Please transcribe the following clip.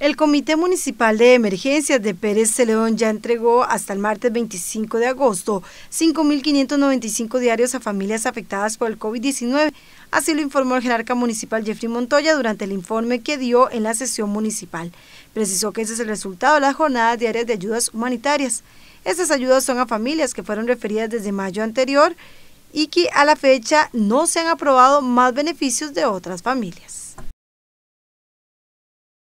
El Comité Municipal de Emergencias de Pérez Celedón ya entregó hasta el martes 25 de agosto 5.595 diarios a familias afectadas por el COVID-19. Así lo informó el jerarca municipal Jeffrey Montoya durante el informe que dio en la sesión municipal. Precisó que ese es el resultado de las jornadas diarias de ayudas humanitarias. Estas ayudas son a familias que fueron referidas desde mayo anterior y que a la fecha no se han aprobado más beneficios de otras familias.